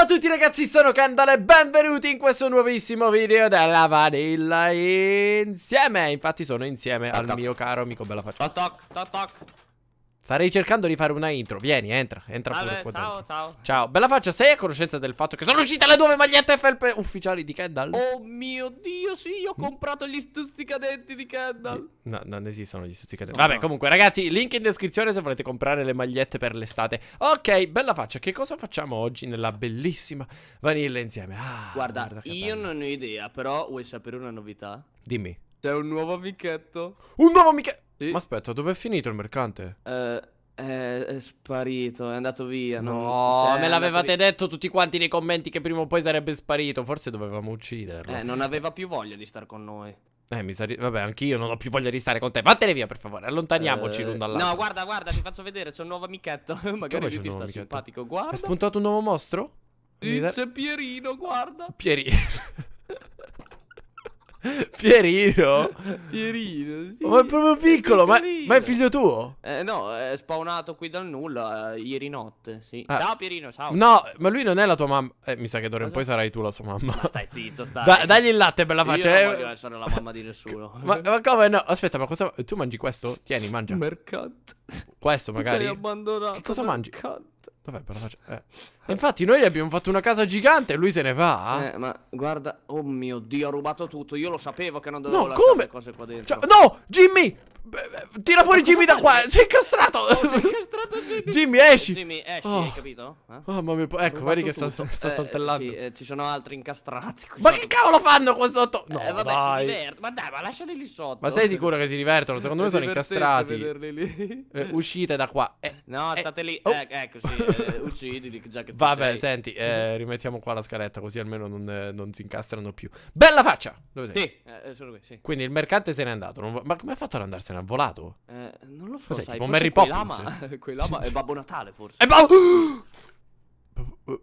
Ciao a tutti ragazzi, sono Candale e benvenuti in questo nuovissimo video della Vanilla insieme Infatti sono insieme toc al toc. mio caro amico Bella Faccia Toc toc toc toc Starei cercando di fare una intro. Vieni, entra. Entra Vabbè, pure ciao, dentro. ciao. Ciao. Bella faccia, sei a conoscenza del fatto che sono uscite le nuove magliette FLP ufficiali di Kendall? Oh mio Dio, sì, ho mm. comprato gli stuzzicadenti di Kendall. No, non esistono gli stuzzicadenti. No, Vabbè, no. comunque, ragazzi, link in descrizione se volete comprare le magliette per l'estate. Ok, bella faccia. Che cosa facciamo oggi nella bellissima vanilla insieme? Ah, guarda, guarda io bello. non ho idea, però vuoi sapere una novità? Dimmi. C'è un nuovo amichetto. Un nuovo amichetto? Sì. Ma aspetta, dove è finito il mercante? Eh... È sparito, è andato via. No, non... me l'avevate detto tutti quanti nei commenti che prima o poi sarebbe sparito. Forse dovevamo ucciderlo. Eh, non aveva più voglia di stare con noi. Eh, mi sare... Vabbè, anch'io non ho più voglia di stare con te. Vattene via, per favore. Allontaniamoci eh... l'un dall'altro. No, guarda, guarda, ti faccio vedere. C'è un nuovo amichetto. Magari lui ti sta amichetto? simpatico. Guarda. È spuntato un nuovo mostro? Sì, c'è Pierino, guarda. Pierino. Pierino? Pierino, sì. Ma è proprio piccolo, è ma, ma, è figlio tuo? Eh, no, è spawnato qui dal nulla eh, ieri notte, sì. Ah. Ciao Pierino, ciao. No, ma lui non è la tua mamma. Eh, mi sa che d'ora in poi sarai tu la sua mamma. Ma stai zitto, stai. Da, dagli il latte per la faccia. Io non eh. voglio essere la mamma di nessuno. ma, ma, come no? Aspetta, ma cosa... Tu mangi questo? Tieni, mangia. Mercat. Questo magari. Mi sei abbandonato. Che cosa mercat. mangi? Mercat. Dov'è per la faccia? Eh infatti noi gli abbiamo fatto una casa gigante e lui se ne va. Eh, ma guarda, oh mio Dio, ho rubato tutto. Io lo sapevo che non dovevo no, come? cose qua dentro. Cioè, no, Jimmy! Tira fuori Jimmy da qua, sei incastrato! Oh, sei incastrato Jimmy! Jimmy, esci! Jimmy, esci, oh. hai capito? Eh? Oh, mamma mia, ecco, vedi che sta, sta eh, saltellando. Sì, eh, ci sono altri incastrati qui. Ma che cavolo fanno qua sotto? Eh, no, eh, vabbè, dai. si divertono. Ma dai, ma lasciali lì sotto. Ma sei sicuro che si divertono? Secondo me sono incastrati. Eh, uscite da qua. Eh, no, eh, state lì. Oh. ecco, sì, uccidili, già che Vabbè, sei. senti, eh, rimettiamo qua la scaletta così almeno non, eh, non si incastrano più. Bella faccia! Dove sei? Sì, eh, sono qui, sì. Quindi il mercante se n'è andato. Va... Ma come ha fatto ad andarsene? a volato? Eh, non lo so. Cos'è? Sai, tipo Mary Poppins? Lama, quei lama è Babbo Natale, forse. È Babbo... Eh,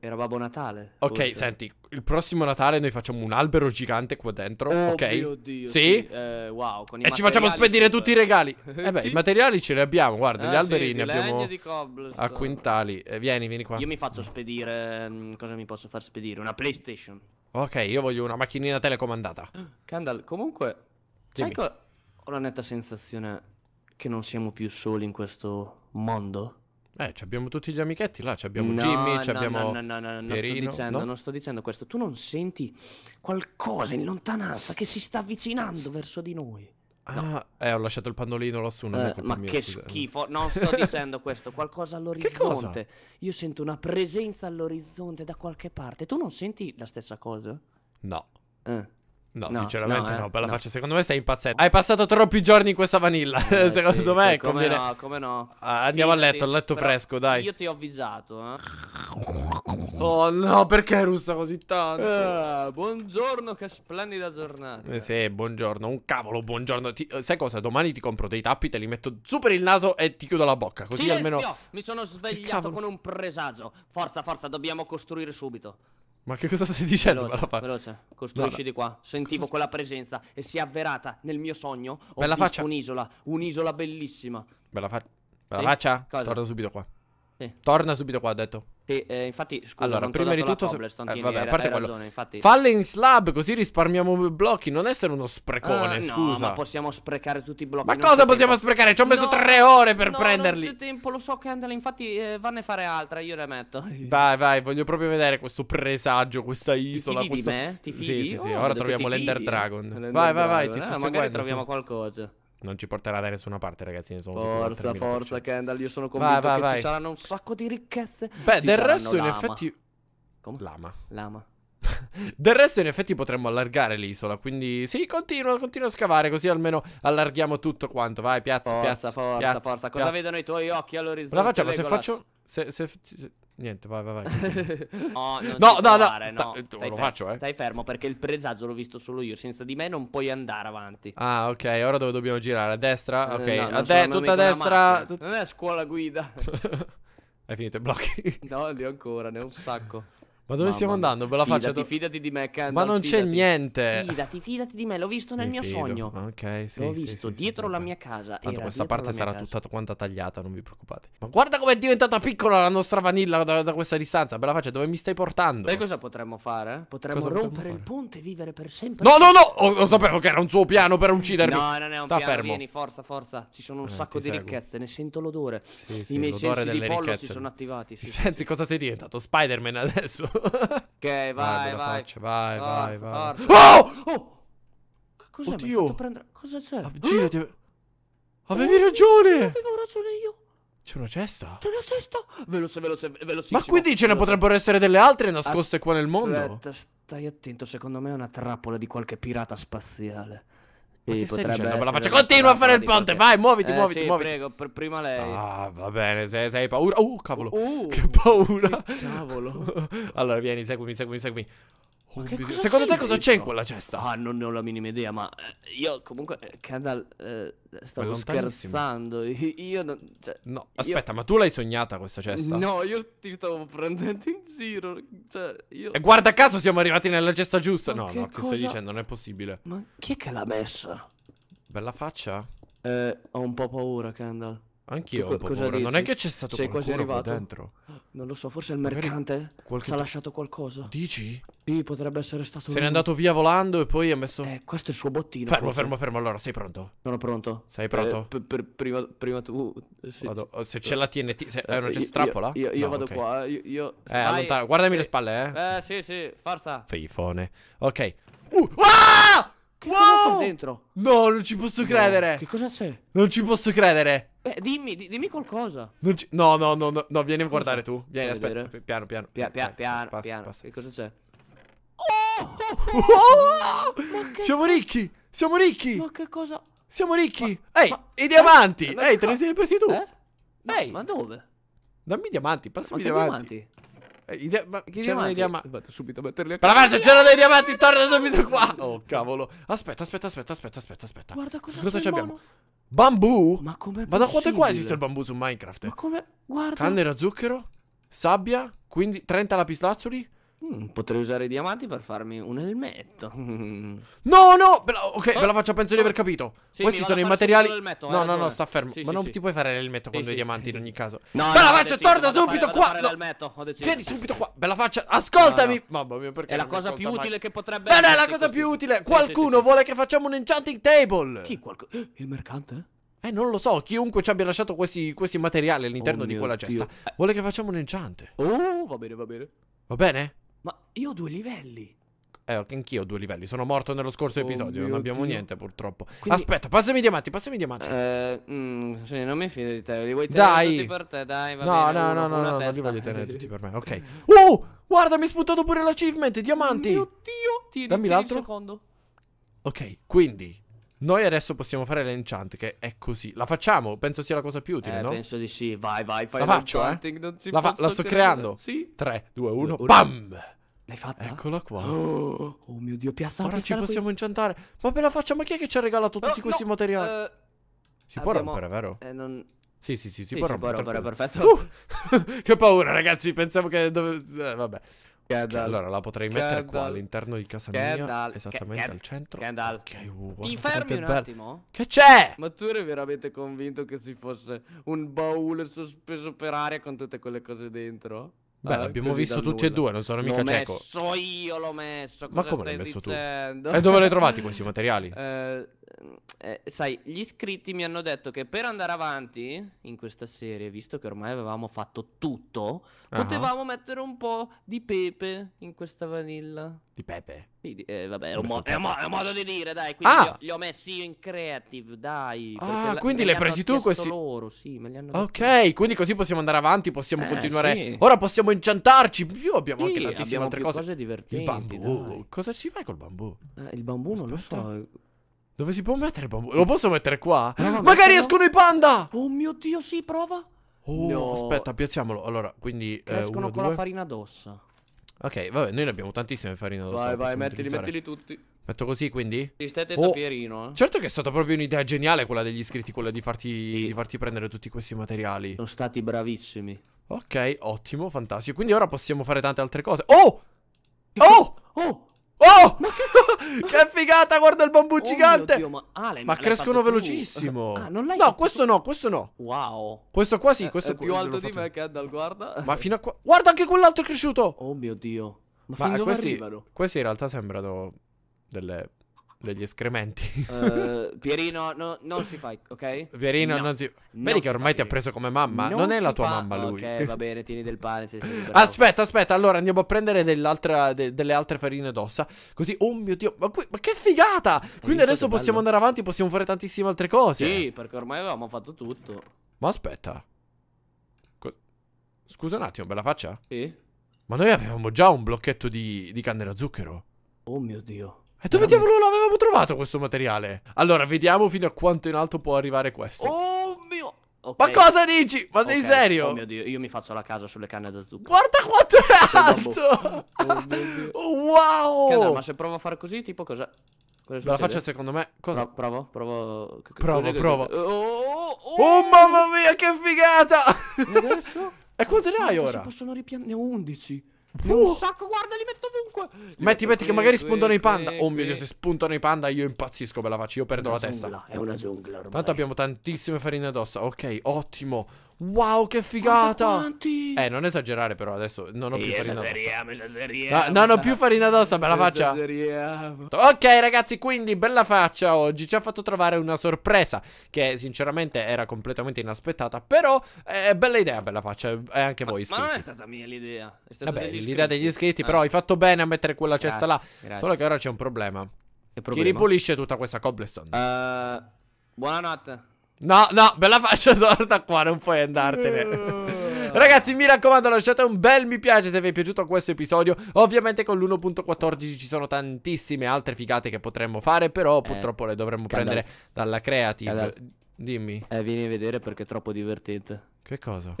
era Babbo Natale. Ok, forse. senti, il prossimo Natale noi facciamo un albero gigante qua dentro. Oh ok. Mio Dio, sì. sì. Eh, wow, e ci facciamo spedire super. tutti i regali. eh beh, i materiali ce li abbiamo, guarda, eh, gli ah, alberi sì, ne abbiamo a quintali. Eh, vieni, vieni qua. Io mi faccio spedire, mm, cosa mi posso far spedire? Una PlayStation. Ok, io voglio una macchinina telecomandata. Candal, comunque, ecco, ho la netta sensazione che non siamo più soli in questo mondo. Eh, abbiamo tutti gli amichetti là, abbiamo no, Jimmy, no, abbiamo no, no, no, no, Pierino, non, sto dicendo, no? non sto dicendo questo. Tu non senti qualcosa in lontananza che si sta avvicinando verso di noi? Ah, eh, ho lasciato il pannolino lassù, non eh, è Ma mia, che scusa. schifo, non sto dicendo questo, qualcosa all'orizzonte. Io sento una presenza all'orizzonte da qualche parte. Tu non senti la stessa cosa? No. Eh. No, no, sinceramente no, eh, no per no. faccia. Secondo me stai impazzendo. Hai passato troppi giorni in questa vanilla. Eh, Secondo sì, me eh, come conviene... no, come no. Ah, andiamo Fidati, a letto, al letto fresco, dai. Io ti ho avvisato, eh. Oh no, perché russa così tanto? Ah, buongiorno, che splendida giornata. Eh sì, buongiorno, un cavolo, buongiorno. Ti... Eh, sai cosa? Domani ti compro dei tappi, te li metto su per il naso e ti chiudo la bocca. Così Silenzio! almeno. Mi sono svegliato con un presagio. Forza, forza, dobbiamo costruire subito. Ma che cosa stai dicendo? Veloce, veloce. costruisci di qua. Sentivo cosa... quella presenza e si è avverata nel mio sogno. Ho bella visto un'isola, un'isola bellissima. Bella, fa... bella faccia? Cosa? Torna subito qua. Sì. Torna subito qua, ha detto. Te, eh, infatti, scusa, allora, prima di tutto, Cobblestone, eh, vabbè, a parte quello, ragione, infatti... falle in slab così risparmiamo blocchi. Non essere uno sprecone, uh, scusa. No, ma possiamo sprecare tutti i blocchi. Ma cosa possiamo tempo. sprecare? Ci ho messo no, tre ore per no, prenderli. Non c'è tempo, lo so, Candela. Infatti, eh, vanne a fare altra. Io le metto. Vai, vai, voglio proprio vedere questo presagio, questa isola. Ti fidi questo... di me? Ti fidi? Sì, sì, sì. Oh, Ora troviamo l'Ender Dragon. Vai, vai, vai, vai. Ti eh, sto magari seguendo, troviamo sì. qualcosa. Non ci porterà da nessuna parte, ragazzi. Ne sono forza, forza, cioè. Kendall. Io sono convinto vai, vai, che vai. ci saranno un sacco di ricchezze. Beh, ci del resto, lama. in effetti. Come? Lama. Lama. Del resto in effetti potremmo allargare l'isola Quindi sì, continua, continua a scavare Così almeno allarghiamo tutto quanto Vai, piazza, forza, piazza, forza, piazza, forza. Cosa piazza. vedono i tuoi occhi all'orizzonte? La facciamo, se faccio... Se, se, se, Niente, vai, vai, vai. oh, no, no, provare, no, eh, sta... no. lo faccio, eh. Stai fermo perché il presagio l'ho visto solo io. Senza di me non puoi andare avanti. Ah, ok. Ora dove dobbiamo girare? A destra? Eh, ok, no, a de- tutta a destra. Tut... non è scuola guida. Hai finito i blocchi? no, li ho ancora, ne ho un sacco. Ma dove Mamma stiamo andando? Ve la fidati, faccio. Fidati di me, Kendall. Ma non c'è niente. Fidati, fidati di me. L'ho visto nel Mi mio fido. sogno. Ok, sì. L'ho sì, visto sì, dietro sì, la mia casa. Tanto questa parte sarà casa. tutta quanta tagliata, non vi preoccupate. Ma guarda com'è diventata piccola la nostra vanilla da, da questa distanza. Bella faccia, dove mi stai portando? Sai cosa potremmo fare? Potremmo cosa rompere fare? il ponte e vivere per sempre. No, no, no! Oh, sapevo che era un suo piano per uccidermi. No, non è un Sta piano. Fermo. Vieni, forza, forza. Ci sono un eh, sacco di seguo. ricchezze. Ne sento l'odore. Sì, sì, I miei sensi di pollo si sono attivati. Senti cosa sei diventato? Spider-Man adesso ok, vai, vai. Vai, faccia, vai, forza, vai, vai. Forza. Oh! oh! oh! Cos'è? Oddio. Prendere... Cosa c'è? Ah, girati. Ah! Avevi oh, ragione. Avevo ragione io. C'è una cesta? C'è una cesta? Veloce, veloce, velocissimo. Ma quindi ce ne potrebbero essere delle altre nascoste Aspetta, qua nel mondo? Aspetta, stai attento, secondo me è una trappola di qualche pirata spaziale. Sì, potrebbe Continua a fare il ponte, vai, muoviti, eh, muoviti, sì, muoviti. prego, per prima lei. Ah, va bene, se, se hai paura. Oh, cavolo. Uh, che paura. Che cavolo. allora, vieni, seguimi, seguimi, seguimi. Oh, Secondo te cosa c'è in quella cesta? Ah, non ne ho la minima idea, ma eh, io comunque, eh, Kendall, eh, stavo scherzando. Io non, cioè, no, aspetta, io... ma tu l'hai sognata questa cesta? No, io ti stavo prendendo in giro. Cioè, io... E guarda caso siamo arrivati nella cesta giusta. Ma no, che no, cosa... che stai dicendo? Non è possibile. Ma chi è che l'ha messa? Bella faccia? Eh, ho un po' paura, Kendall. Anch'io co- ho un po' paura. Non è che c'è stato Sei quasi dentro. Non lo so, forse il Magari mercante qualche... ci ha lasciato qualcosa. Dici? Sì, potrebbe essere stato Se n'è andato via volando e poi ha messo Eh, questo è il suo bottino. Fermo, forse. fermo, fermo. Allora, sei pronto? Sono pronto. Sei pronto? Eh, per, prima, prima, tu eh, se, vado. Oh, se c'è la TNT, se, eh, non c'è strappola? Io, io, io no, vado okay. qua, io, io... Eh, allontana. Guardami sì. le eh, spalle, eh. Eh, sì, sì, forza. Feifone. Ok. Uh! Ah! Che wow! cosa c'è dentro? No, non ci posso no. credere. Che cosa c'è? Non ci posso credere. Beh, dimmi, dimmi qualcosa. Ci... No, no, no, no, no, vieni a guardare tu. Vieni, aspetta. Vedere? Piano, piano. Pia, pia, piano, passa, piano. Passa. Che cosa c'è? Oh! oh! Che... Siamo ricchi! Siamo ricchi! Ma che cosa? Siamo ricchi! Ma... Ehi, ma... i diamanti! Ma... Ehi, te li sei presi tu! Eh? Ehi! Ma dove? Dammi i diamanti, passami i diamanti. diamanti. Eh, Idea, ma che c'erano dei diamanti. Aspetta, subito metterli a Bravaccia, c'erano dei diamanti, torna subito qua. Oh, cavolo. Aspetta, aspetta, aspetta, aspetta, aspetta, aspetta. Guarda cosa, cosa abbiamo. Bambù? Ma come Ma da quante qua esiste il bambù su Minecraft? Ma come? Guarda. Canne da zucchero? Sabbia? Quindi 30 lapislazzuli? Mm, potrei usare i diamanti per farmi un elmetto. No, no! ok, ve la faccio penso di aver capito. Sì, Questi sono i materiali. no, ragione. no, no, sta fermo. Sì, Ma sì, non ti puoi fare l'elmetto con due diamanti in ogni caso. No, no, bella no, faccia, torna subito qua. No. Vieni subito qua. Ve la faccia, ascoltami. No, no. Mamma mia, perché? È la cosa più utile che potrebbe essere. Beh, è la cosa più utile. Qualcuno vuole che facciamo un enchanting table. Chi qualcuno? Il mercante? Eh, non lo so, chiunque ci abbia lasciato questi, questi materiali all'interno oh di quella cesta. Vuole che facciamo un enchant. Oh, va bene, va bene. Va bene? io ho due livelli. Eh, anch'io ho due livelli. Sono morto nello scorso oh episodio. Non abbiamo Dio. niente, purtroppo. Quindi... Aspetta, passami i diamanti. Passami i diamanti. Eh, mh, mm, non mi fido di te. Li vuoi dai. tutti per te? Dai, va no, bene. No, no, no, no, non li voglio tenere tutti per me. Ok. Uh, guarda, mi è sputato pure l'achievement. Diamanti. Mio Dio. Ti, Dammi l'altro. secondo. Ok, quindi. Noi adesso possiamo fare l'enchant che è così. La facciamo? Penso sia la cosa più utile, eh, no? Penso di sì. Vai, vai, fai la faccio, eh. La, fa la, sto creando. Sì. 3 2 1 bam! L'hai fatta? Eccola qua. Oh, oh mio Dio, piazzala, Ora ci possiamo qui. incantare. Ma per la faccia, ma chi è che ci ha regalato eh, tutti oh, questi no. materiali? Uh, si abbiamo... può rompere, vero? Eh, non... Sì, sì, sì, si sì, può si rompere. Può rompere, perfetto. Uh, che paura, ragazzi, pensavo che... Dove... Eh, vabbè. Kendall. Allora la potrei mettere Kendall. qua all'interno di casa Kendall. mia Esattamente Kendall. al centro Kendall okay, wow, uh, Ti fermi un attimo? Che c'è? Ma tu eri veramente convinto che si fosse un baule sospeso per aria con tutte quelle cose dentro? Beh, l'abbiamo visto tutti e due, non sono mica cieco. L'ho messo io, l'ho messo. Cosa Ma come l'hai messo dicendo? tu? E dove li hai trovati questi materiali? Eh eh, sai, gli iscritti mi hanno detto che per andare avanti in questa serie, visto che ormai avevamo fatto tutto, uh-huh. potevamo mettere un po' di pepe in questa vanilla. Di pepe? Di, eh, vabbè, è un, mo- è, mo- è un, modo di dire, dai. Quindi ah! li, ho, li messi io in creative, dai. Ah, quindi li hai presi tu questi? loro, sì, me li hanno Ok, detto. quindi così possiamo andare avanti, possiamo eh, continuare. Sì. Ora possiamo inciantarci. Più abbiamo sì, anche tantissime abbiamo altre cose. cose divertenti, il bambù. Dai. Cosa ci fai col bambù? Eh, il bambù Aspetta. non lo so. Dove si può mettere il bambù? Lo posso mettere qua? Prova, eh, Magari metterlo. escono i panda! Oh mio Dio, sì, prova. Oh, no. aspetta, piazziamolo. Allora, quindi... Escono eh, con due. la farina d'ossa. Ok, vabbè, noi ne abbiamo tantissime farina d'ossa. Vai, vai, mettili, utilizzare. mettili tutti. Metto così, quindi? Sì, stai attento oh. Pierino, eh. Certo che è stata proprio un'idea geniale quella degli iscritti, quella di farti, sì. di farti prendere tutti questi materiali. Sono stati bravissimi. Ok, ottimo, fantastico. Quindi ora possiamo fare tante altre cose. Oh! Oh! Oh! Oh! che figata, guarda il bambù oh gigante! Dio, ma, ah, ma crescono velocissimo! Ah, no, questo no, questo no! Wow! Questo qua sì, eh, questo è, è più alto di me, Kendall, guarda! Ma fino a qua... Guarda anche quell'altro è cresciuto! Oh mio Dio! Ma, ma eh, questi, questi in realtà sembrano delle degli escrementi. Uh, Pierino, no, non si fa, ok? Pierino, no. non si. Non Vedi che ormai ti ha preso come mamma. Non, non è la tua fa... mamma lui. Ok, va bene, tieni del pane. aspetta, aspetta. Allora andiamo a prendere de, delle altre farine d'ossa. Così, oh mio dio, ma, qui, ma che figata! Quindi adesso possiamo andare avanti, possiamo fare tantissime altre cose. Sì, perché ormai avevamo fatto tutto. Ma aspetta. Scusa un attimo, bella faccia? Sì. Ma noi avevamo già un blocchetto di, di canna da zucchero. Oh mio dio. E dove diavolo l'avevamo trovato questo materiale? Allora, vediamo fino a quanto in alto può arrivare questo. Oh mio... Okay. Ma cosa dici? Ma okay. sei serio? Oh mio dio, io mi faccio la casa sulle canne da zucchero. Guarda quanto è alto! Oh, wow! Canna, ma se provo a fare così, tipo cosa... cosa la faccia secondo me... Cosa? Pro provo, provo... Provo, provo. Oh, oh, oh, oh, mamma mia, che figata! E adesso? e quante ne hai ora? Ne Possono ripiantare... Ne ho 11. Ne uh. un sacco, guarda, li metto ovunque. Li metti, metti, qui, che magari qui, spuntano qui, i panda. oh mio dio, se spuntano i panda, io impazzisco ve la faccio. Io perdo una la giungla, testa. È una giungla. Ormai. Tanto abbiamo tantissime farine addosso. Ok, ottimo. Wow, che figata! Eh, non esagerare però adesso. Non ho più farina d'ossa. No, non ho più farina d'ossa, bella faccia. Ok, ragazzi, quindi bella faccia oggi. Ci ha fatto trovare una sorpresa che sinceramente era completamente inaspettata. Però è eh, bella idea, bella faccia. E anche voi iscritti. Ma non è stata mia l'idea. È stata Vabbè, l'idea degli iscritti, ah. però hai fatto bene a mettere quella grazie, cessa là. Grazie. Solo che ora c'è un problema. Che problema? Chi ripulisce tutta questa cobblestone? Uh, buonanotte. No, no, bella faccia torta qua, non puoi andartene. Ragazzi mi raccomando lasciate un bel mi piace se vi è piaciuto questo episodio Ovviamente con l'1.14 ci sono tantissime altre figate che potremmo fare Però eh, purtroppo eh, le dovremmo prendere dalla creative Dimmi. Eh, vieni a vedere perché è troppo divertente. Che cosa?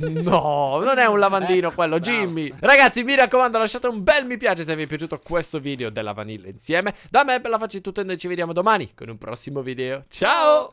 no, non è un lavandino ecco, quello, Jimmy. Bravo. Ragazzi, mi raccomando, lasciate un bel mi piace se vi è piaciuto questo video della vanilla insieme. Da me per la faccia tutto e noi ci vediamo domani con un prossimo video. Ciao!